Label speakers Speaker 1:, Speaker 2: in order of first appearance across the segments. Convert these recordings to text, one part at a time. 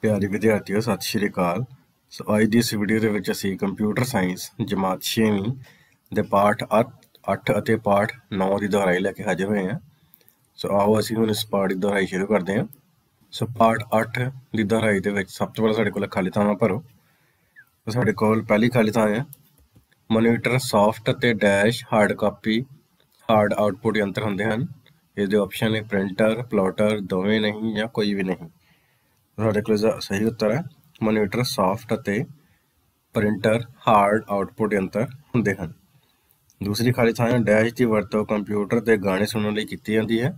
Speaker 1: ਪਿਆਰੇ ਵਿਦਿਆਰਥੀਓ ਸਤਿ ਸ਼੍ਰੀ ਅਕਾਲ ਸੋ ਅੱਜ ਦੀ ਇਸ ਵੀਡੀਓ ਦੇ ਵਿੱਚ ਅਸੀਂ ਕੰਪਿਊਟਰ ਸਾਇੰਸ ਜਮਾਤ 6ਵੀਂ ਦੇ ਪਾਠ 8 ਅਤੇ ਪਾਠ 9 ਦੀ ਦੁਹਰਾਈ ਲੈ ਕੇ ਹਾਜ਼ਰ ਹੋਏ ਹਾਂ ਸੋ ਆਓ ਅਸੀਂ ਹੁਣ ਇਸ ਪਾਠ ਦੀ ਦੁਹਰਾਈ ਸ਼ੁਰੂ ਕਰਦੇ ਹਾਂ ਸੋ ਪਾਠ 8 ਦੀ ਦੁਹਰਾਈ ਦੇ ਵਿੱਚ ਸਭ ਤੋਂ ਪਹਿਲਾਂ ਸਾਡੇ ਕੋਲ ਖਾਲੀ ਥਾਵਾਂ ਭਰੋ ਸੋ ਸਾਡੇ ਕੋਲ ਪਹਿਲੀ ਖਾਲੀ ਥਾਂ ਹੈ ਮੋਨੀਟਰ ਸੌਫਟ ਅਤੇ dash hard copy hard output ਯੰਤਰ ਹੁੰਦੇ ਹਨ ਇਸ ਦੇ ਆਪਸ਼ਨ ਨੇ ਪ੍ਰਿੰਟਰ ਪਲੋਟਰ ਦੋਵੇਂ ਨਹੀਂ ਜਾਂ ਕੋਈ ਵੀ ਨਹੀਂ हमारा क्लोज सही उत्तर है ਮੋਨੀਟਰ ਸੌਫਟ ਅਤੇ ਪ੍ਰਿੰਟਰ ਹਾਰਡ ਆਉਟਪੁੱਟ ਯੰਤਰ ਹੁੰਦੇ ਹਨ ਦੂਸਰੀ ਖਾਲੀ ਥਾਂ ਡੈਸ਼ ਦੀ ਵਰਤੋਂ ਕੰਪਿਊਟਰ ਤੇ ਗਾਣੇ ਸੁਣਨ ਲਈ ਕੀਤੀ ਜਾਂਦੀ ਹੈ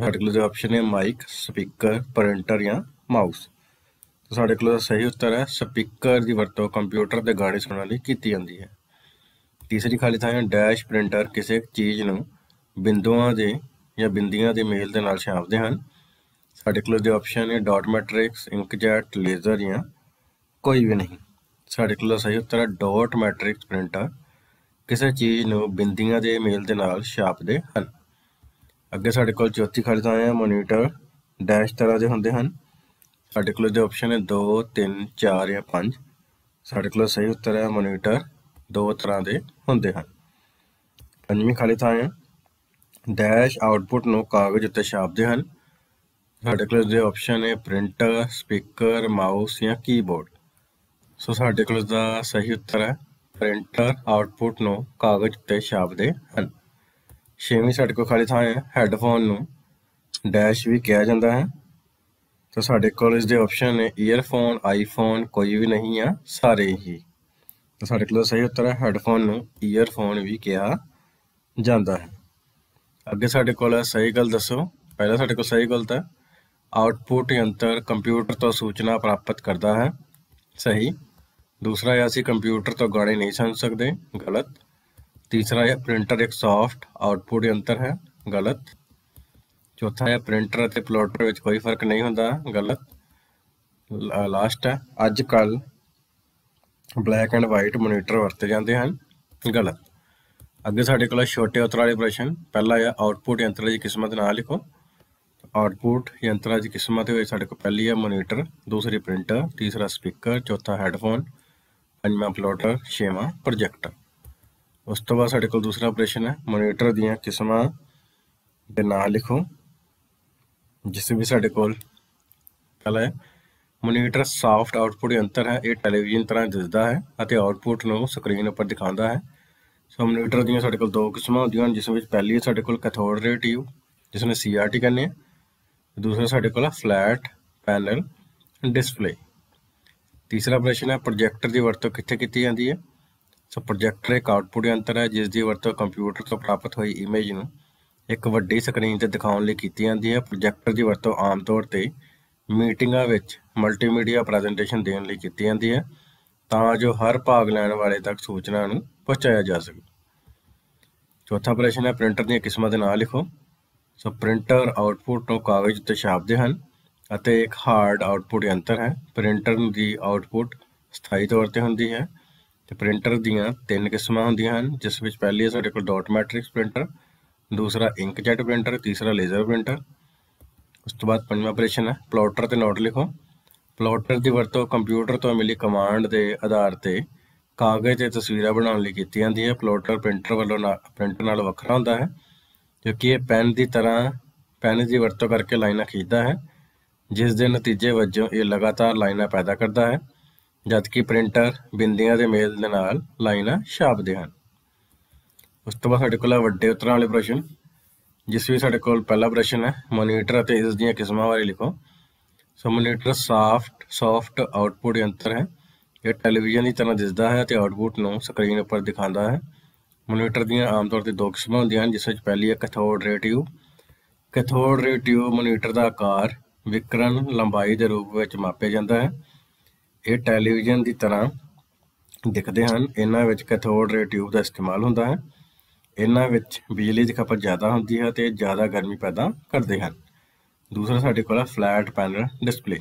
Speaker 1: ਸਾਡੇ ਕੋਲ ਜੋ ਆਪਸ਼ਨ ਹੈ ਮਾਈਕ ਸਪੀਕਰ ਪ੍ਰਿੰਟਰ ਜਾਂ ਮਾਊਸ ਤਾਂ ਸਾਡੇ ਕੋਲ ਸਹੀ ਉੱਤਰ ਹੈ ਸਪੀਕਰ ਦੀ ਵਰਤੋਂ ਕੰਪਿਊਟਰ ਤੇ ਗਾਣੇ ਸੁਣਨ ਲਈ ਕੀਤੀ ਜਾਂਦੀ ਹੈ ਤੀਸਰੀ ਖਾਲੀ ਥਾਂ ਡੈਸ਼ ਪ੍ਰਿੰਟਰ ਕਿਸੇ ਚੀਜ਼ ਨੂੰ ਬਿੰਦੂਆਂ ਦੇ ਜਾਂ ਬਿੰਦੀਆਂ ਦੇ ਮੇਲ ਦੇ ਨਾਲ ਛਾਪਦੇ ਹਨ ਸਾਡੇ ਕੋਲ ਜੋ ਆਪਸ਼ਨ ਹੈ ਡਾਟ ਮੈਟ੍ਰਿਕਸ ਇੰਕਜੈਟ ਲੇਜ਼ਰ ਜਾਂ ਕੋਈ ਵੀ ਨਹੀਂ ਸਾਡੇ ਕੋਲ ਸਹੀ ਉੱਤਰ ਹੈ ਡਾਟ ਮੈਟ੍ਰਿਕਸ ਪ੍ਰਿੰਟਰ ਕਿਸੇ ਚੀਜ਼ ਨੂੰ ਬਿੰਦੀਆਂ ਦੇ ਮੇਲ ਦੇ ਨਾਲ ਛਾਪਦੇ ਹਨ ਅੱਗੇ ਸਾਡੇ ਕੋਲ ਚੌਥੀ ਖੜਦਾ ਆਇਆ ਮੋਨੀਟਰ ਡੈਸ਼ ਤਰ੍ਹਾਂ ਦੇ ਹੁੰਦੇ ਹਨ ਸਾਡੇ ਕੋਲ ਜੋ ਆਪਸ਼ਨ ਹੈ 2 3 4 ਜਾਂ 5 ਸਾਡੇ ਕੋਲ ਸਹੀ ਉੱਤਰ ਹੈ ਮੋਨੀਟਰ ਦੋ ਤਰ੍ਹਾਂ ਦੇ ਹੁੰਦੇ ਹਨ ਪੰਜਵੀਂ ਖੜਦਾ ਆਇਆ ਡੈਸ਼ ਆਊਟਪੁੱਟ ਨੂੰ ਕਾਗਜ਼ ਉੱਤੇ ਛਾਪਦੇ ਹਨ ਸਾਡੇ ਕੋਲ ਦੇ ਆਪਸ਼ਨ ਹੈ ਪ੍ਰਿੰਟਰ ਸਪੀਕਰ ਮਾਊਸ ਜਾਂ ਕੀਬੋਰਡ ਸੋ ਸਾਡੇ ਕੋਲ ਦਾ ਸਹੀ ਉੱਤਰ ਹੈ ਪ੍ਰਿੰਟਰ ਆਉਟਪੁੱਟ ਨੂੰ ਕਾਗਜ਼ ਤੇ ਛਾਪਦੇ ਹਨ ਛੇਵੀਂ ਸਾਡੇ ਕੋਲ ਖਾਲੀ ਥਾਂ ਹੈ ਹੈੱਡਫੋਨ ਨੂੰ ਡੈਸ਼ ਵੀ ਕਿਹਾ ਜਾਂਦਾ ਹੈ ਤਾਂ ਸਾਡੇ ਕੋਲ ਇਸ ਦੇ ਆਪਸ਼ਨ ਨੇ 이어ਫੋਨ ਆਈਫੋਨ ਕੋਈ ਵੀ ਨਹੀਂ ਆ ਸਾਰੇ ਹੀ ਤਾਂ ਸਾਡੇ ਕੋਲ ਸਹੀ ਉੱਤਰ ਹੈ ਹੈੱਡਫੋਨ ਨੂੰ 이어ਫੋਨ ਵੀ ਕਿਹਾ ਜਾਂਦਾ ਹੈ ਅੱਗੇ ਸਾਡੇ ਕੋਲ ਸਹੀ ਗੱਲ ਦੱਸੋ ਪਹਿਲਾਂ ਸਾਡੇ ਕੋਲ ਸਹੀ ਗੱਲ ਤਾਂ आउटपुट यंत्र कंप्यूटर तो सूचना प्राप्त करता है सही दूसरा है असी कंप्यूटर तो गाड़ी नहीं सन सकते गलत तीसरा है प्रिंटर एक सॉफ्ट आउटपुट यंत्र है गलत ਚੌਥਾ ਹੈ ਪ੍ਰਿੰਟਰ ਅਤੇ ਪਲੋਟਰ ਵਿੱਚ ਕੋਈ ਫਰਕ ਨਹੀਂ ਹੁੰਦਾ ਗਲਤ ਲਾਸਟ ਹੈ ਅੱਜ ਕੱਲ ਬਲੈਕ ਐਂਡ ਵਾਈਟ ਮੋਨੀਟਰ ਵਰਤੇ ਜਾਂਦੇ ਹਨ ਗਲਤ ਅੱਗੇ ਸਾਡੇ ਕੋਲ ਛੋਟੇ ਉਤਰ ਵਾਲੇ ਪ੍ਰਸ਼ਨ ਪਹਿਲਾ ਹੈ ਆਉਟਪੁਟ ਯੰਤਰ ਦੀ ਕਿਸਮਤ ਨਾ ਲਿਖੋ ਆਊਟਪੁੱਟ ਯੰਤਰਾਂ ਦੀ ਕਿਸਮਾਂ ਤੇ ਹੋਏ ਸਾਡੇ ਕੋਲ ਪਹਿਲੀ ਹੈ ਮੋਨੀਟਰ ਦੂਸਰੀ ਪ੍ਰਿੰਟਰ ਤੀਸਰਾ ਸਪੀਕਰ ਚੌਥਾ ਹੈੱਡਫੋਨ ਪੰਜਵਾਂ ਪਲੋਟਰ ਛੇਵਾਂ ਪ੍ਰੋਜੈਕਟਰ ਉਸ ਤੋਂ ਬਾਅਦ ਸਾਡੇ ਕੋਲ ਦੂਸਰਾ ਆਪਰੇਸ਼ਨ ਹੈ ਮੋਨੀਟਰ ਦੀਆਂ ਕਿਸਮਾਂ ਦੇ ਨਾਮ ਲਿਖੋ ਜਿਸ ਵੀ ਸਾਡੇ ਕੋਲ ਪਹਿਲਾ ਹੈ ਮੋਨੀਟਰ ਸਾਫਟ ਆਊਟਪੁੱਟ ਯੰਤਰ ਹੈ ਇਹ ਟੈਲੀਵਿਜ਼ਨ ਤਰ੍ਹਾਂ ਦਿਸਦਾ ਹੈ ਅਤੇ ਆਊਟਪੁੱਟ ਨੂੰ ਸਕਰੀਨ ਉੱਪਰ ਦਿਖਾਉਂਦਾ ਹੈ ਸੋ ਮੋਨੀਟਰ ਦੀਆਂ ਸਾਡੇ ਕੋਲ ਦੋ ਕਿਸਮਾਂ ਹੁੰਦੀਆਂ ਹਨ ਜਿਸ ਵਿੱਚ ਪਹਿਲੀ ਹੈ ਸਾਡੇ ਕੋਲ ਕੈਥੋਡ ਰੇ ਟਿਊਬ ਜਿਸ ਨੂੰ ਸੀਆਰਟੀ ਕਹਿੰਦੇ ਆ ਦੂਸਰਾ ਸਾਡੇ ਕੋਲ ਆ ਫਲੈਟ ਪੈਨਲ ਡਿਸਪਲੇ ਤੀਸਰਾ ਪ੍ਰਸ਼ਨ ਹੈ ਪ੍ਰੋਜੈਕਟਰ ਦੀ ਵਰਤੋਂ ਕਿੱਥੇ ਕੀਤੀ ਜਾਂਦੀ ਹੈ ਸੋ ਪ੍ਰੋਜੈਕਟਰ ਇੱਕ ਆਊਟਪੁੱਟ ਯੰਤਰ ਹੈ ਜਿਸ ਦੀ ਵਰਤੋਂ ਕੰਪਿਊਟਰ ਤੋਂ ਪ੍ਰਾਪਤ ਹੋਈ ਇਮੇਜ ਨੂੰ ਇੱਕ ਵੱਡੀ ਸਕਰੀਨ ਤੇ ਦਿਖਾਉਣ ਲਈ ਕੀਤੀ ਜਾਂਦੀ ਹੈ ਪ੍ਰੋਜੈਕਟਰ ਦੀ ਵਰਤੋਂ ਆਮ ਤੌਰ ਤੇ ਮੀਟਿੰਗਾਂ ਵਿੱਚ ਮਲਟੀਮੀਡੀਆ ਪ੍ਰੈਜੈਂਟੇਸ਼ਨ ਦੇਣ ਲਈ ਕੀਤੀ ਜਾਂਦੀ ਹੈ ਤਾਂ ਜੋ ਹਰ ਭਾਗ ਲੈਣ ਵਾਲੇ ਤੱਕ ਸੂਚਨਾ ਨੂੰ ਪਹੁੰਚਾਇਆ ਜਾ ਸਕੇ ਚੌਥਾ ਪ੍ਰਸ਼ਨ ਹੈ ਪ੍ਰਿੰਟਰ ਦੀਆਂ ਕਿਸਮਾਂ ਦੇ ਨਾਂ ਲਿਖੋ ਸੋ ਪ੍ਰਿੰਟਰ ਆਉਟਪੁੱਟ ਨੂੰ ਕਾਗਜ਼ ਤੇ ਛਾਪਦੇ ਹਨ ਅਤੇ ਇੱਕ ਹਾਰਡ ਆਉਟਪੁੱਟ ਯੰਤਰ ਹੈ ਪ੍ਰਿੰਟਰ ਦੀ ਆਉਟਪੁੱਟ ਸਥਾਈ ਤੌਰ ਤੇ ਹੁੰਦੀ ਹੈ ਤੇ ਪ੍ਰਿੰਟਰ ਦੀਆਂ ਤਿੰਨ ਕਿਸਮਾਂ ਹੁੰਦੀਆਂ ਹਨ ਜਿਸ ਵਿੱਚ ਪਹਿਲੀ ਹੈ ਸਾਡੇ ਕੋਲ ਡਾਟ ਮੈਟ੍ਰਿਕਸ ਪ੍ਰਿੰਟਰ ਦੂਸਰਾ ਜੈਟ ਪ੍ਰਿੰਟਰ ਤੀਸਰਾ ਲੇਜ਼ਰ ਪ੍ਰਿੰਟਰ ਉਸ ਤੋਂ ਬਾਅਦ ਪੰਜਵਾਂ ਆਪਰੇਸ਼ਨ ਹੈ ਪਲੋਟਰ ਤੇ ਨੋਟ ਲਿਖੋ ਪਲੋਟਰ ਦੀ ਵਰਤੋਂ ਕੰਪਿਊਟਰ ਤੋਂ ਮਿਲੀ ਕਮਾਂਡ ਦੇ ਆਧਾਰ ਤੇ ਕਾਗਜ਼ ਤੇ ਤਸਵੀਰਾਂ ਬਣਾਉਣ ਲਈ ਕੀਤੀ ਜਾਂਦੀ ਹੈ ਪਲੋਟਰ ਪ੍ਰਿੰਟਰ ਵੱਲੋਂ ਪ੍ਰਿੰਟਰ ਨਾਲ ਵੱਖਰਾ ਹੁੰਦਾ ਹੈ क्योंकि यह पेन की तरह पेन की वरतों करके लाइन खिंचता है जिस के नतीजे वजो ये लगातार लाइन पैदा करता है जबकि प्रिंटर बिंदिया के मेल के नाल लाइन छापते हैं उस तो बाद वे उत्तर वाले प्रश्न जिस भी साढ़े को पहला प्रश्न है मोनीटर इस दस्म बारे लिखो so monitor soft soft output यंत्र है यह टैलीविजन की तरह दिसद है और आउटपुट में स्क्रीन उपर दिखाता है। ਮੋਨੀਟਰ ਦੀਆਂ ਆਮ ਤੌਰ ਤੇ ਦੋ ਕਿਸਮਾਂ ਹੁੰਦੀਆਂ ਹਨ ਜਿਸ ਵਿੱਚ ਪਹਿਲੀ ਹੈ ਕੈਥੋਡ ਰੇ ਟਿਊਬ ਕੈਥੋਡ ਰੇ ਟਿਊਬ ਮੋਨੀਟਰ ਦਾ ਆਕਾਰ ਵਿਕਰਨ ਲੰਬਾਈ ਦੇ ਰੂਪ ਵਿੱਚ ਮਾਪਿਆ ਜਾਂਦਾ ਹੈ ਇਹ ਟੈਲੀਵਿਜ਼ਨ ਦੀ ਤਰ੍ਹਾਂ ਦਿਖਦੇ ਹਨ ਇਹਨਾਂ ਵਿੱਚ ਕੈਥੋਡ ਰੇ ਟਿਊਬ ਦਾ ਇਸਤੇਮਾਲ ਹੁੰਦਾ ਹੈ ਇਹਨਾਂ ਵਿੱਚ ਬਿਜਲੀ ਦੀ ਖਪਤ ਜ਼ਿਆਦਾ ਹੁੰਦੀ ਹੈ ਤੇ ਜ਼ਿਆਦਾ ਗਰਮੀ ਪੈਦਾ ਕਰਦੇ ਹਨ ਦੂਸਰਾ ਸਾਡੇ ਕੋਲ ਹੈ ਫਲੈਟ ਪੈਨਲ ਡਿਸਪਲੇ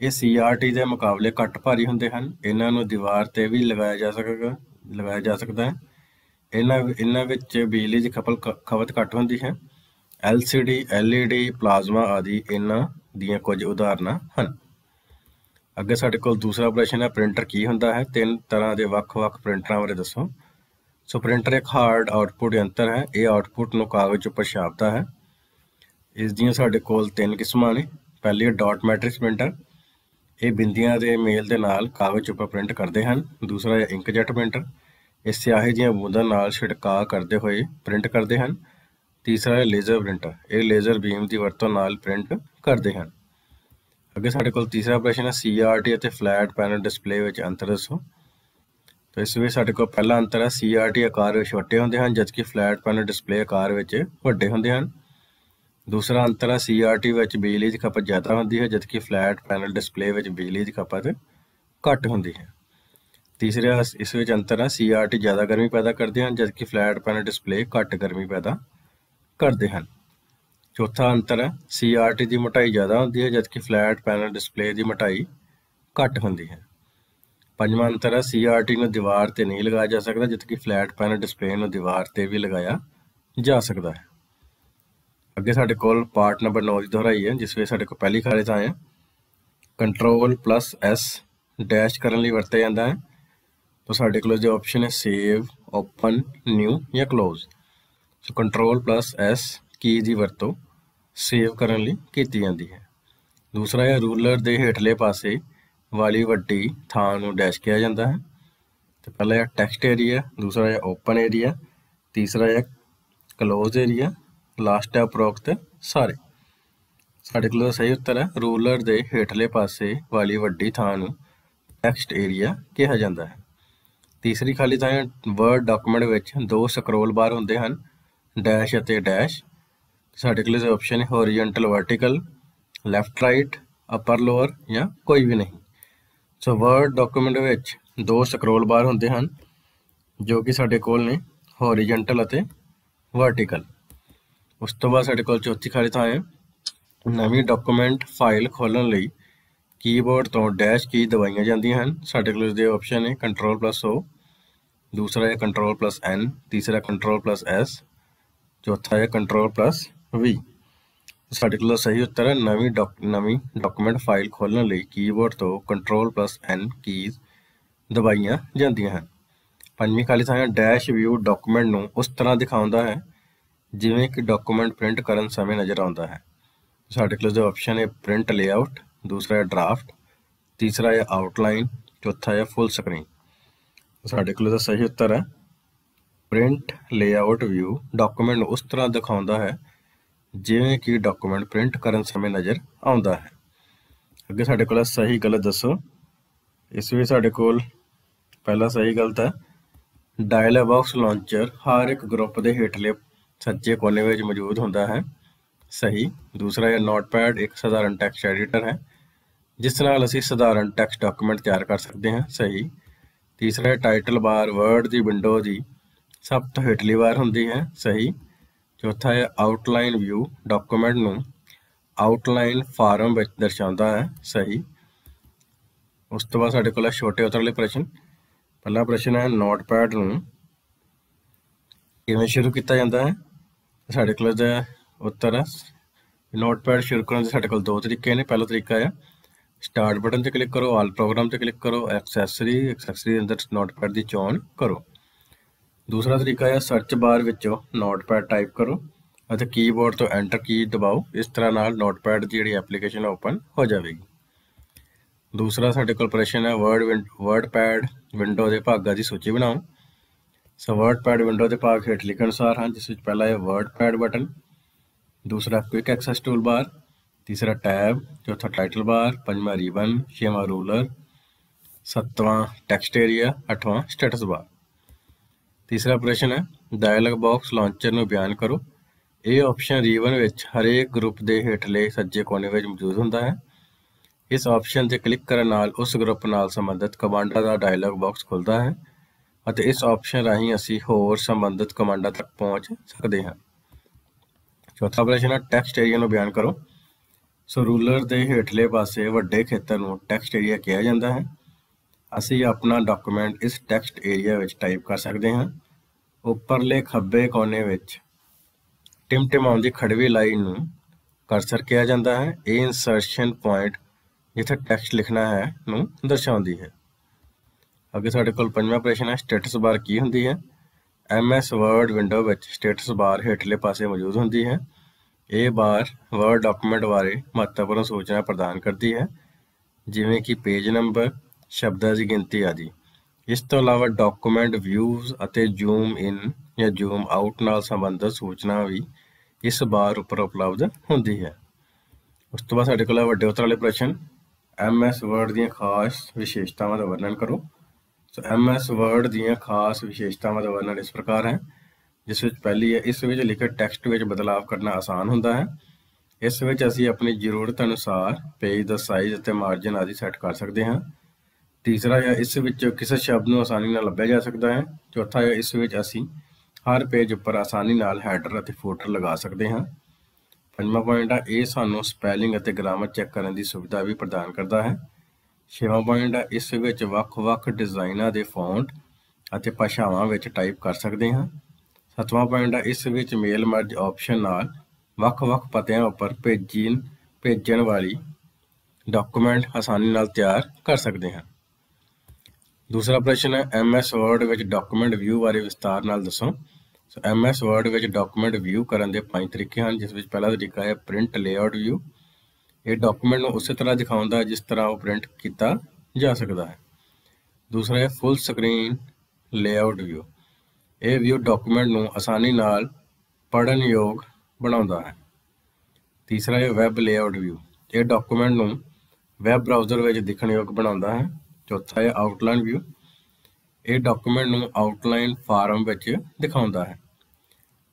Speaker 1: ਇਹ CRT ਦੇ ਮੁਕਾਬਲੇ ਘੱਟ ਭਾਰੀ ਹੁੰਦੇ ਹਨ ਇਹਨਾਂ ਨੂੰ ਦੀਵਾਰ ਤੇ ਵੀ ਲਗਾਇਆ ਜਾ ਸਕਦਾ ਲਗਾਇਆ ਜਾ ਸਕਦਾ ਹੈ ਇਹਨਾਂ ਇਹਨਾਂ ਵਿੱਚ ਬਿਜਲੀ ਦੀ ਖਪਲ ਖਪਤ ਘੱਟ ਹੁੰਦੀ ਹੈ LCD LED ਪਲਾਜ਼ਮਾ ਆਦਿ ਇਹਨਾਂ ਦੀਆਂ ਕੁਝ ਉਦਾਹਰਨਾਂ ਹਨ ਅੱਗੇ ਸਾਡੇ ਕੋਲ ਦੂਸਰਾ ਪ੍ਰਸ਼ਨ ਹੈ ਪ੍ਰਿੰਟਰ ਕੀ ਹੁੰਦਾ ਹੈ ਤਿੰਨ ਤਰ੍ਹਾਂ ਦੇ ਵੱਖ-ਵੱਖ ਪ੍ਰਿੰਟਰਾਂ ਬਾਰੇ ਦੱਸੋ ਸੋ ਪ੍ਰਿੰਟਰ ਇੱਕ ਹਾਰਡ ਆਊਟਪੁੱਟ ਯੰਤਰ ਹੈ ਇਹ ਆਊਟਪੁੱਟ ਨੂੰ ਕਾਗਜ਼ ਉੱਪਰ ਛਾਪਦਾ ਹੈ ਇਸ ਦੀਆਂ ਸਾਡੇ ਕੋਲ ਤਿੰਨ ਕਿਸਮਾਂ ਨੇ ਪਹਿਲੀ ਡਾਟ ਮੈਟ੍ਰਿਕਸ ਪ੍ਰਿੰਟਰ ਇਹ ਬਿੰਦੀਆਂ ਦੇ ਮੇਲ ਦੇ ਨਾਲ ਕਾਗਜ਼ ਉੱਪਰ ਪ੍ਰਿੰਟ ਕਰਦੇ ਹਨ ਦੂਸਰਾ ਇੰਕਜੈਟ ਪ੍ਰਿੰਟਰ ਇਹ ਸਿਆਹੇ ਦੀਆਂ ਬੂੰਦਾਂ ਨਾਲ ਛਿੜਕਾ ਕਰਦੇ ਹੋਏ ਪ੍ਰਿੰਟ ਕਰਦੇ ਹਨ ਤੀਸਰਾ ਹੈ ਲੇਜ਼ਰ ਪ੍ਰਿੰਟਰ ਇਹ ਲੇਜ਼ਰ ਬੀਮ ਦੀ ਵਰਤੋਂ ਨਾਲ ਪ੍ਰਿੰਟ ਕਰਦੇ ਹਨ ਅੱਗੇ ਸਾਡੇ ਕੋਲ ਤੀਸਰਾ ਪ੍ਰਸ਼ਨ ਹੈ ਸੀਆਰਟੀ ਅਤੇ ਫਲੈਟ ਪੈਨਲ ਡਿਸਪਲੇ ਵਿੱਚ ਅੰਤਰ ਦੱਸੋ ਤਾਂ ਇਸ ਵਿੱਚ ਸਾਡੇ ਕੋਲ ਪਹਿਲਾ ਅੰਤਰ ਹੈ ਸੀਆਰਟੀ ਆਕਾਰ ਵਿੱਚ ਛੋਟੇ ਹੁੰਦੇ ਹਨ ਜਦਕਿ ਫਲੈਟ ਪੈਨਲ ਡਿਸਪਲੇ ਆਕਾਰ ਵਿੱਚ ਵੱਡੇ ਹੁੰਦੇ ਹਨ ਦੂਸਰਾ ਅੰਤਰ ਹੈ ਸੀਆਰਟੀ ਵਿੱਚ ਬਿਜਲੀ ਦੀ ਖਪਤ ਜ਼ਿਆਦਾ ਹੁੰਦੀ ਹੈ ਜਦਕਿ ਫਲੈਟ ਪੈਨਲ ਡਿਸਪਲੇ ਵਿੱਚ ਬਿਜਲੀ ਦੀ ਖਪਤ ਘੱਟ ਹੁੰਦੀ ਹੈ ਤੀਸਰਾ ਇਸ ਵਿੱਚ ਅੰਤਰ ਹੈ CRT ਜ਼ਿਆਦਾ ਗਰਮੀ ਪੈਦਾ ਕਰਦੇ ਹਨ ਜਦਕਿ ਫਲੈਟ ਪੈਨਲ ਡਿਸਪਲੇ ਘੱਟ ਗਰਮੀ ਪੈਦਾ ਕਰਦੇ ਹਨ ਚੌਥਾ ਅੰਤਰ ਹੈ CRT ਦੀ ਮੋਟਾਈ ਜ਼ਿਆਦਾ ਹੁੰਦੀ ਹੈ ਜਦਕਿ ਫਲੈਟ ਪੈਨਲ ਡਿਸਪਲੇ ਦੀ ਮੋਟਾਈ ਘੱਟ ਹੁੰਦੀ ਹੈ ਪੰਜਵਾਂ ਅੰਤਰ ਹੈ CRT ਨੂੰ ਦੀਵਾਰ ਤੇ ਨਹੀਂ ਲਗਾਇਆ ਜਾ ਸਕਦਾ ਜਦਕਿ ਫਲੈਟ ਪੈਨਲ ਡਿਸਪਲੇ ਨੂੰ ਦੀਵਾਰ ਤੇ ਵੀ ਲਗਾਇਆ ਜਾ ਸਕਦਾ ਹੈ ਅੱਗੇ ਸਾਡੇ ਕੋਲ ਪਾਰਟ ਨੰਬਰ 9 ਦੀ ਦੁਹਰਾਈ ਹੈ ਜਿਸ ਵਿੱਚ ਸਾਡੇ ਕੋਲ ਪਹਿਲੀ ਖਾਲੀ ਥਾਂ ਹੈ ਕੰਟਰੋਲ ਪਲੱਸ ਐਸ ਡੈਸ਼ ਕਰਨ ਲਈ ਵਰਤਿਆ ਜਾਂਦਾ ਹੈ तो ਸਾਡੇ ਕੋਲ ਜੋ ਆਪਸ਼ਨ ਹੈ ਸੇਵ ਓਪਨ ਨਿਊ ਜਾਂ close so control plus S key ਦੀ ਵਰਤੋਂ ਸੇਵ ਕਰਨ ਲਈ ਕੀਤੀ ਜਾਂਦੀ ਹੈ ਦੂਸਰਾ ਹੈ ਰੂਲਰ ਦੇ ਹੇਠਲੇ ਪਾਸੇ ਵਾਲੀ ਵੱਡੀ ਥਾਂ ਨੂੰ ਡੈਸ਼ ਕਿਹਾ ਜਾਂਦਾ ਹੈ ਤੇ ਪਹਿਲਾ ਹੈ ਟੈਕਸਟ ਏਰੀਆ ਦੂਸਰਾ ਹੈ ਓਪਨ ਏਰੀਆ ਤੀਸਰਾ ਹੈ ਕਲੋਜ਼ ਏਰੀਆ ਲਾਸਟ ਹੈ ਉਪਰੋਕਤ ਸਾਰੇ ਸਾਡੇ ਕੋਲ ਸਹੀ ਉੱਤਰ ਹੈ ਰੂਲਰ ਦੇ ਹੇਠਲੇ ਪਾਸੇ ਵਾਲੀ ਵੱਡੀ ਥਾਂ ਨੂੰ ਟੈਕਸਟ ਏਰੀਆ ਕਿਹਾ ਜਾਂਦਾ ਹੈ ਤੀਸਰੀ ਖਾਲੀ ਥਾਂ ਵਰਡ ਡਾਕੂਮੈਂਟ ਵਿੱਚ ਦੋ ਸਕਰੋਲ ਬਾਰ ਹੁੰਦੇ ਹਨ ਡੈਸ਼ ਅਤੇ ਡੈਸ਼ ਸਾਡੇ ਕੋਲ ਇਸ ਆਪਸ਼ਨ ਹੈ horizontal vertical left right upper lower ਜਾਂ ਕੋਈ ਵੀ ਨਹੀਂ ਸੋ ਵਰਡ ਡਾਕੂਮੈਂਟ ਵਿੱਚ ਦੋ ਸਕਰੋਲ ਬਾਰ ਹੁੰਦੇ ਹਨ ਜੋ ਕਿ ਸਾਡੇ ਕੋਲ ਨੇ ਹੋਰੀਜ਼ਨਟਲ ਅਤੇ ਵਰਟੀਕਲ ਉਸ ਤੋਂ ਬਾਅਦ ਸਾਡੇ ਕੋਲ ਚੌਥੀ ਖਾਲੀ ਥਾਂ ਹੈ ਨਵੀਂ ਡਾਕੂਮੈਂਟ ਫਾਈਲ ਖੋਲਣ ਲਈ ਕੀਬੋਰਡ ਤੋਂ ਡੈਸ਼ ਕੀ ਦਬਾਈਆਂ ਜਾਂਦੀਆਂ ਹਨ ਸਾਡੇ ਕੋਲ ਇਸ ਦੇ ਆਪਸ਼ਨ ਹੈ ਕੰਟਰੋਲ ਪਲੱਸ O ਦੂਸਰਾ ਹੈ ਕੰਟਰੋਲ ਪਲੱਸ N ਤੀਸਰਾ ਕੰਟਰੋਲ ਪਲੱਸ S ਚੌਥਾ ਹੈ ਕੰਟਰੋਲ ਪਲੱਸ V ਸਾਡੇ ਕੋਲ ਸਹੀ ਉੱਤਰ ਹੈ ਨਵੀਂ ਨਵੀਂ ਡਾਕੂਮੈਂਟ ਫਾਈਲ ਖੋਲਣ ਲਈ ਕੀਬੋਰਡ ਤੋਂ ਕੰਟਰੋਲ ਪਲੱਸ N ਕੀਜ਼ ਦਬਾਈਆਂ ਜਾਂਦੀਆਂ ਹਨ ਪੰਜਵੀਂ ਖਾਲੀ ਥਾਂ ਹੈ ਡੈਸ਼ ਵਿਊ ਡਾਕੂਮੈਂਟ ਨੂੰ ਉਸ ਤਰ੍ਹਾਂ ਦਿਖਾਉਂਦਾ ਹੈ ਜਿਵੇਂ ਕਿ ਡਾਕੂਮੈਂਟ ਪ੍ਰਿੰਟ ਕਰਨ ਸਮੇਂ ਨਜ਼ਰ ਆਉਂਦਾ ਹੈ ਸਾਡੇ ਕੋਲ ਜੋ ਆਪਸ਼ਨ ਹੈ ਪ੍ਰਿੰਟ ਲੇਆਊਟ दूसरा है ड्राफ्ट तीसरा है आउटलाइन चौथा है फुल स्क्रीन ਸਾਡੇ ਕੋਲ ਦਾ ਸਹੀ ਉੱਤਰ ਹੈ ਪ੍ਰਿੰਟ ਲੇਆਊਟ ਵਿਊ ਡਾਕੂਮੈਂਟ ਉਸ ਤਰ੍ਹਾਂ ਦਿਖਾਉਂਦਾ ਹੈ ਜਿਵੇਂ ਕਿ ਡਾਕੂਮੈਂਟ ਪ੍ਰਿੰਟ ਕਰਨ ਸਮੇਂ ਨਜ਼ਰ ਆਉਂਦਾ ਹੈ ਅੱਗੇ ਸਾਡੇ ਕੋਲ ਸਹੀ ਗਲਤ ਦੱਸੋ ਇਸ ਵਿੱਚ ਸਾਡੇ ਕੋਲ ਪਹਿਲਾ ਸਹੀ ਗਲਤ ਹੈ ਡਾਇਲੌਗ ਬਾਕਸ ਲਾਂਚਰ ਹਰ ਇੱਕ ਗਰੁੱਪ ਦੇ ਹੇਠਲੇ ਸੱਜੇ ਕੋਨੇ ਵਿੱਚ ਮੌਜੂਦ ਹੁੰਦਾ ਹੈ ਸਹੀ ਦੂਸਰਾ ਹੈ ਨੋਟਪੈਡ ਇੱਕ ਸਧਾਰਨ ਟੈਕਸਟ ਐਡੀਟਰ ਹੈ ਜਿਸ ਨਾਲ ਅਸੀਂ ਸਧਾਰਨ ਟੈਕਸਟ ਡਾਕੂਮੈਂਟ ਤਿਆਰ ਕਰ ਸਕਦੇ ਹਾਂ ਸਹੀ ਤੀਸਰਾ ਟਾਈਟਲ ਬਾਰ ਵਰਡ ਦੀ ਵਿੰਡੋ ਜੀ ਸਭ ਤੋਂ ਹੇਠਲੀ ਬਾਰ ਹੁੰਦੀ ਹੈ ਸਹੀ ਚੌਥਾ ਹੈ ਆਊਟਲਾਈਨ ਵਿਊ ਡਾਕੂਮੈਂਟ ਨੂੰ ਆਊਟਲਾਈਨ ਫਾਰਮ ਵਿੱਚ ਦਰਸਾਉਂਦਾ ਹੈ ਸਹੀ ਉਸ ਤੋਂ ਬਾਅਦ ਸਾਡੇ ਕੋਲ ਹੈ ਛੋਟੇ ਉਤਰ ਵਾਲੇ ਪ੍ਰਸ਼ਨ ਪਹਿਲਾ ਪ੍ਰਸ਼ਨ ਹੈ ਨੋਟਪੈਡ ਨੂੰ ਕਿਵੇਂ ਸ਼ੁਰੂ ਕੀਤਾ ਜਾਂਦਾ ਹੈ ਸਾਡੇ ਕੋਲ ਦਾ ਉੱਤਰ ਹੈ ਨੋਟਪੈਡ ਸ਼ੁਰੂ ਕਰਨ ਦੇ ਸਾਡੇ ਕੋਲ ਦੋ ਤਰੀਕੇ ਨੇ ਪਹਿਲਾ ਤਰੀਕਾ ਹੈ ਸਟਾਰਟ ਬਟਨ ਤੇ ਕਲਿੱਕ ਕਰੋ ਆਲ ਪ੍ਰੋਗਰਾਮ ਤੇ ਕਲਿੱਕ ਕਰੋ ਐਕਸੈਸਰੀ ਐਕਸੈਸਰੀ ਅੰਦਰ ਨੋਟਪੈਡ ਦੀ ਚੋਣ ਕਰੋ ਦੂਸਰਾ ਤਰੀਕਾ ਹੈ ਸਰਚ ਬਾਰ ਵਿੱਚੋਂ ਨੋਟਪੈਡ ਟਾਈਪ ਕਰੋ ਅਤੇ ਕੀਬੋਰਡ ਤੋਂ ਐਂਟਰ ਕੀ ਦਬਾਓ ਇਸ ਤਰ੍ਹਾਂ ਨਾਲ ਨੋਟਪੈਡ ਦੀ ਜਿਹੜੀ ਐਪਲੀਕੇਸ਼ਨ ਓਪਨ ਹੋ ਜਾਵੇਗੀ ਦੂਸਰਾ ਸਾਡੇ ਕੋਲ ਪ੍ਰਸ਼ਨ ਹੈ ਵਰਡ ਵਰਡ ਪੈਡ ਵਿੰਡੋ ਦੇ ਭਾਗਾਂ ਦੀ ਸੂਚੀ ਬਣਾਓ ਸੋ ਵਰਡ ਪੈਡ ਵਿੰਡੋ ਦੇ ਭਾਗ ਹੇਠ ਲਿਖਣ ਸਾਰ ਹਨ ਜਿਸ ਵਿੱਚ ਪਹਿਲਾ ਹੈ ਵਰਡ ਪੈਡ ਬਟਨ ਦੂਸਰਾ ਕੁਇਕ ਐਕਸੈਸ ਟੂਲ ਬਾਰ ਤੀਸਰਾ ਟੈਬ ਚੌਥਾ ਟਾਈਟਲ ਬਾਰ ਪੰਜਵਾਂ ਰੀਬਨ ਛੇਵਾਂ ਰੂਲਰ ਸੱਤਵਾਂ ਟੈਕਸਟ ਏਰੀਆ ਅੱਠਵਾਂ ਸਟੇਟਸ ਬਾਰ ਤੀਸਰਾ ਪ੍ਰਸ਼ਨ ਹੈ ਡਾਇਲੌਗ ਬਾਕਸ ਲਾਂਚਰ ਨੂੰ ਬਿਆਨ ਕਰੋ ਇਹ ਆਪਸ਼ਨ ਰੀਬਨ ਵਿੱਚ ਹਰੇਕ ਗਰੁੱਪ ਦੇ ਹੇਠਲੇ ਸੱਜੇ ਕੋਨੇ ਵਿੱਚ ਮੌਜੂਦ ਹੁੰਦਾ ਹੈ ਇਸ ਆਪਸ਼ਨ ਤੇ ਕਲਿੱਕ ਕਰਨ ਨਾਲ ਉਸ ਗਰੁੱਪ ਨਾਲ ਸੰਬੰਧਿਤ ਕਮਾਂਡਾਂ ਦਾ ਡਾਇਲੌਗ ਬਾਕਸ ਖੁੱਲਦਾ ਹੈ ਅਤੇ ਇਸ ਆਪਸ਼ਨ ਰਾਹੀਂ ਅਸੀਂ ਹੋਰ ਸੰਬੰਧਿਤ ਕਮਾਂਡਾਂ ਤੱਕ ਪਹੁੰਚ ਸਕਦੇ ਹਾਂ ਚੌਥਾ ਪ੍ਰਸ਼ਨ ਹੈ ਟੈਕਸਟ ਏਰੀਆ ਨੂੰ ਬਿਆਨ ਕਰੋ ਸੋ ਰੂਲਰ ਦੇ ਹੇਠਲੇ ਪਾਸੇ ਵੱਡੇ ਖੇਤਰ ਨੂੰ ਟੈਕਸਟ ਏਰੀਆ ਕਿਹਾ ਜਾਂਦਾ ਹੈ ਅਸੀਂ ਆਪਣਾ ਡਾਕੂਮੈਂਟ ਇਸ ਟੈਕਸਟ ਏਰੀਆ ਵਿੱਚ ਟਾਈਪ ਕਰ ਸਕਦੇ ਹਾਂ ਉੱਪਰਲੇ ਖੱਬੇ ਕੋਨੇ ਵਿੱਚ ਟਿਮਟਿਮਾਉਂਦੀ ਖੜਵੀ ਲਾਈਨ ਨੂੰ ਕਰਸਰ ਕਿਹਾ ਜਾਂਦਾ ਹੈ ਇਹ ਇਨਸਰਸ਼ਨ ਪੁਆਇੰਟ ਜਿੱਥੇ ਟੈਕਸਟ ਲਿਖਣਾ ਹੈ ਨੂੰ ਦਰਸਾਉਂਦੀ ਹੈ ਅੱਗੇ ਸਾਡੇ ਕੋਲ ਪੰਜਵਾਂ ਪ੍ਰਸ਼ਨ ਹੈ ਸਟੇਟਸ ਬਾਰ ਕੀ ਹੁੰਦੀ ਹੈ ਐਮਐਸ ਵਰਡ ਵਿੰਡੋ ਵਿੱਚ ਸਟੇਟਸ ਬਾਰ ਹੇਠਲੇ ਪਾਸੇ ਮੌਜੂਦ ਹੁੰਦੀ ਹੈ ਇਹ ਬਾਰ ਵਰਡ ਡਾਕੂਮੈਂਟ ਬਾਰੇ ਮਹੱਤਵਪੂਰਨ ਸੂਚਨਾ ਪ੍ਰਦਾਨ ਕਰਦੀ ਹੈ ਜਿਵੇਂ ਕਿ ਪੇਜ ਨੰਬਰ ਸ਼ਬਦਾਂ ਦੀ ਗਿਣਤੀ ਆਦਿ ਇਸ ਤੋਂ ਇਲਾਵਾ ਡਾਕੂਮੈਂਟ ਵਿਊਜ਼ ਅਤੇ ਜ਼ੂਮ ਇਨ ਜਾਂ ਜ਼ੂਮ ਆਊਟ ਨਾਲ ਸੰਬੰਧਿਤ ਸੂਚਨਾ ਵੀ ਇਸ ਬਾਰ ਉੱਪਰ ਉਪਲਬਧ ਹੁੰਦੀ ਹੈ ਉਸ ਤੋਂ ਬਾਅਦ ਸਾਡੇ ਕੋਲ ਵੱਡੇ ਉਤਰ ਵਾਲੇ ਪ੍ਰਸ਼ਨ ਐਮਐਸ ਵਰਡ ਦੀਆਂ ਖਾਸ ਵਿਸ਼ੇਸ਼ਤਾਵਾਂ ਦਾ ਵਰਣਨ ਕਰੋ ਸੋ ਐਮਐਸ ਵਰਡ ਦੀਆਂ ਖਾਸ ਵਿਸ਼ੇਸ਼ਤਾਵਾਂ ਦਾ ਵਰਣਨ ਇਸ ਪ੍ਰਕਾਰ ਹੈ ਜਿਸ ਵਿੱਚ ਪਹਿਲੀ ਹੈ ਇਸ ਵਿੱਚ ਲਿਖੇ ਟੈਕਸਟ ਵਿੱਚ ਬਦਲਾਅ ਕਰਨਾ ਆਸਾਨ ਹੁੰਦਾ ਹੈ ਇਸ ਵਿੱਚ ਅਸੀਂ ਆਪਣੀ ਜ਼ਰੂਰਤ ਅਨੁਸਾਰ ਪੇਜ ਦਾ ਸਾਈਜ਼ ਅਤੇ ਮਾਰਜਨ ਆਦਿ ਸੈੱਟ ਕਰ ਸਕਦੇ ਹਾਂ ਤੀਸਰਾ ਹੈ ਇਸ ਵਿੱਚ ਕਿਸੇ ਸ਼ਬਦ ਨੂੰ ਆਸਾਨੀ ਨਾਲ ਲੱਭਿਆ ਜਾ ਸਕਦਾ ਹੈ ਚੌਥਾ ਹੈ ਇਸ ਵਿੱਚ ਅਸੀਂ ਹਰ ਪੇਜ ਉੱਪਰ ਆਸਾਨੀ ਨਾਲ ਹੈਡਰ ਅਤੇ ਫੁੱਟਰ ਲਗਾ ਸਕਦੇ ਹਾਂ ਪੰਜਵਾਂ ਪੁਆਇੰਟ ਹੈ ਇਹ ਸਾਨੂੰ ਸਪੈਲਿੰਗ ਅਤੇ ਗ੍ਰਾਮਰ ਚੈੱਕ ਕਰਨ ਦੀ ਸੁਵਿਧਾ ਵੀ ਪ੍ਰਦਾਨ ਕਰਦਾ ਹੈ ਛੇਵਾਂ ਪੁਆਇੰਟ ਹੈ ਇਸ ਵਿੱਚ ਵੱਖ-ਵੱਖ ਡਿਜ਼ਾਈਨਾਂ ਦੇ ਫੌਂਟ ਅਤੇ ਭਾਸ਼ਾਵਾਂ ਵਿੱਚ ਟਾਈਪ ਕਰ ਸਕਦੇ ਹਾਂ ਸਤਵਾਂ ਪੁਆਇੰਟ ਹੈ ਇਸ ਵਿੱਚ ਮੇਲ ਮਰਜ ਆਪਸ਼ਨ ਨਾਲ ਵੱਖ-ਵੱਖ ਪਤਿਆਂ ਉੱਪਰ ਭੇਜੀਨ ਭੇਜਣ ਵਾਲੀ ਡਾਕੂਮੈਂਟ ਆਸਾਨੀ ਨਾਲ ਤਿਆਰ ਕਰ ਸਕਦੇ ਹਾਂ ਦੂਸਰਾ ਪ੍ਰਸ਼ਨ ਹੈ ਐਮਐਸ ਵਰਡ ਵਿੱਚ ਡਾਕੂਮੈਂਟ ਵਿਊ ਬਾਰੇ ਵਿਸਤਾਰ ਨਾਲ ਦੱਸੋ ਸੋ ਐਮਐਸ ਵਰਡ ਵਿੱਚ ਡਾਕੂਮੈਂਟ ਵਿਊ ਕਰਨ ਦੇ ਪੰਜ ਤਰੀਕੇ ਹਨ ਜਿਸ ਵਿੱਚ ਪਹਿਲਾ ਤਰੀਕਾ ਹੈ ਪ੍ਰਿੰਟ ਲੇਆਊਟ ਵਿਊ ਇਹ ਡਾਕੂਮੈਂਟ ਨੂੰ ਉਸੇ ਤਰ੍ਹਾਂ ਦਿਖਾਉਂਦਾ ਜਿਸ ਤਰ੍ਹਾਂ ਉਹ ਪ੍ਰਿੰਟ ਕੀਤਾ ਜਾ ਸਕਦਾ ਹੈ ਦੂਸਰਾ ਹੈ ਫੁੱਲ ਸਕਰੀਨ ਲੇਆਊਟ ਵਿਊ ਇਹ ਵਿਊ ਡਾਕੂਮੈਂਟ ਨੂੰ ਆਸਾਨੀ ਨਾਲ ਪੜਨ ਯੋਗ ਬਣਾਉਂਦਾ ਹੈ ਤੀਸਰਾ ਹੈ ਵੈਬ ਲੇਆਊਟ ਵਿਊ ਇਹ ਡਾਕੂਮੈਂਟ ਨੂੰ ਵੈਬ ਬ੍ਰਾਊਜ਼ਰ ਵਿੱਚ ਦਿਖਣ ਯੋਗ ਬਣਾਉਂਦਾ ਹੈ ਚੌਥਾ ਹੈ ਆਊਟਲਾਈਨ ਵਿਊ ਇਹ ਡਾਕੂਮੈਂਟ ਨੂੰ ਆਊਟਲਾਈਨ ਫਾਰਮ ਵਿੱਚ ਦਿਖਾਉਂਦਾ ਹੈ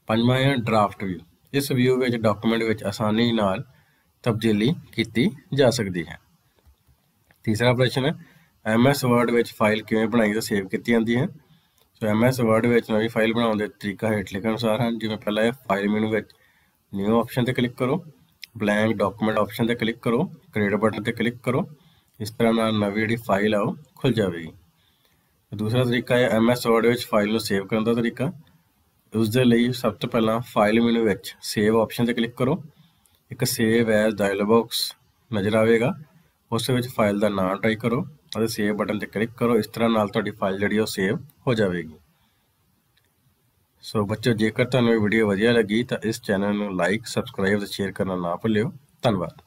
Speaker 1: ਪੰਜਵਾਂ ਹੈ ਡਰਾਫਟ ਵਿਊ ਇਸ ਵਿਊ ਵਿੱਚ ਡਾਕੂਮੈਂਟ ਵਿੱਚ ਆਸਾਨੀ ਨਾਲ ਤਬਦੀਲੀ ਕੀਤੀ ਜਾ ਸਕਦੀ ਹੈ ਤੀਸਰਾ ਪ੍ਰਸ਼ਨ ਹੈ ਐਮਐਸ ਵਰਡ ਵਿੱਚ ਫਾਈਲ ਕਿਵੇਂ ਬਣਾਈ ਤੇ ਸੇਵ ਕੀਤੀ ਜਾਂਦੀ ਹੈ ਸੋ ਐਮਐਸ ਵਰਡ ਵਿੱਚ ਨਵੀਂ ਫਾਈਲ ਬਣਾਉਣ ਦਾ ਤਰੀਕਾ ਹੇਠ ਲਿਖਣ ਅਨੁਸਾਰ ਹਨ ਜਿਵੇਂ ਪਹਿਲਾਂ ਇਹ ਫਾਈਲ ਮੈਨੂ ਵਿੱਚ ਨਿਊ ਆਪਸ਼ਨ ਤੇ ਕਲਿੱਕ ਕਰੋ ਬਲੈਂਕ ਡਾਕੂਮੈਂਟ ਆਪਸ਼ਨ ਤੇ ਕਲਿੱਕ ਕਰੋ ਕ੍ਰੀਏਟ ਬਟਨ ਤੇ ਕਲਿੱਕ ਕਰੋ ਇਸ ਤਰ੍ਹਾਂ ਨਾਲ ਨਵੀਂ ਜਿਹੜੀ ਫਾਈਲ ਆ ਉਹ ਖੁੱਲ ਜਾਵੇਗੀ ਦੂਸਰਾ ਤਰੀਕਾ ਹੈ ਐਮਐਸ ਵਰਡ ਵਿੱਚ ਫਾਈਲ ਨੂੰ ਸੇਵ ਕਰਨ ਦਾ ਤਰੀਕਾ ਉਸ ਦੇ ਲਈ ਸਭ ਤੋਂ ਪਹਿਲਾਂ ਫਾਈਲ ਮੈਨੂ ਵਿੱਚ ਸੇਵ ਆਪਸ਼ਨ ਤੇ ਕਲਿੱਕ ਕਰੋ ਇੱਕ ਸੇਵ ਐਜ਼ ਡਾਇਲੌਗ ਬਾਕਸ ਨਜ਼ਰ ਆਵੇਗਾ ਉਸ ਵਿੱਚ ਫਾਈਲ ਦਾ ਨਾਮ ਟਾਈਪ ਕਰੋ ਅਤੇ ਸੇਵ ਬਟਨ ਤੇ ਕਲਿੱਕ ਕਰੋ ਇਸ ਤਰ੍ਹਾਂ ਨਾਲ ਤੁਹਾਡੀ ਫਾਈਲ ਜਿਹੜੀ ਉਹ ਸੇਵ ਹੋ ਜਾਵੇਗੀ ਸੋ ਬੱਚੋ ਜੇਕਰ ਤੁਹਾਨੂੰ ਇਹ ਵੀਡੀਓ ਵਧੀਆ ਲੱਗੀ ਤਾਂ ਇਸ ਚੈਨਲ ਨੂੰ ਲਾਈਕ ਸਬਸਕ੍ਰਾਈਬ ਤੇ ਸ਼ੇਅਰ ਕਰਨਾ ਨਾ ਭੁੱਲਿਓ ਧੰਨਵਾਦ